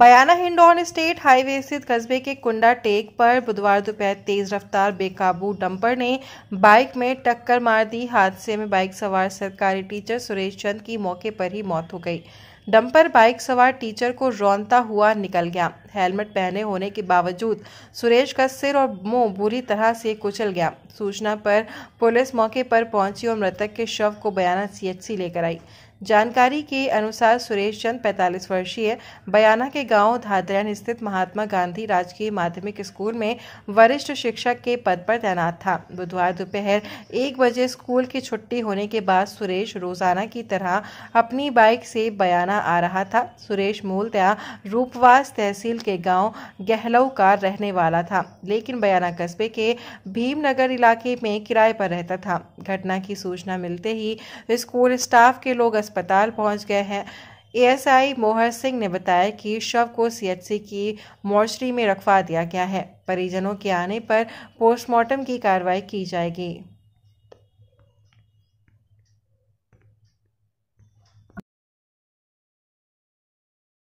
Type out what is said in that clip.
बयाना Hindaun state highway स्थित कस्बे के कुंडा टेक पर बुधवार दोपहर तेज रफ्तार बेकाबू डंपर ने बाइक में टक्कर मार दी हादसे में बाइक सवार सरकारी टीचर सुरेश चंद की मौके पर ही मौत हो गई डंपर बाइक सवार टीचर को रौनता हुआ निकल गया हेलमेट पहने होने के बावजूद सुरेश का सिर और मुंह बुरी तरह से कुचल गया सूचना पर पुलिस मौके पर पहुंची और मृतक के शव को बयाना सीएचसी लेकर आई जानकारी के अनुसार सुरेश चंद 45 वर्षीय बयाना के गांव धादरन स्थित महात्मा गांधी राजकीय माध्यमिक स्कूल में वरिष्ठ शिक्षक के पद पर तैनात था बुधवार दोपहर एक बजे स्कूल की छुट्टी होने के बाद सुरेश रोजाना की तरह अपनी बाइक से बयाना थाना आ रहा था सुरेश मूलतया रूपवास तहसील के गांव गहलऊ का रहने वाला था लेकिन बयाना कस्बे के भीमनगर इलाके में किराए पर रहता था घटना की सूचना मिलते ही स्कूल स्टाफ के लोग अस्पताल पहुंच गए हैं एएसआई मोहर सिंह ने बताया कि शव को सीएचसी की मोर्चरी में रखवा दिया गया है परिजनों के आने पर पोस्टमार्टम की कार्रवाई की जाएगी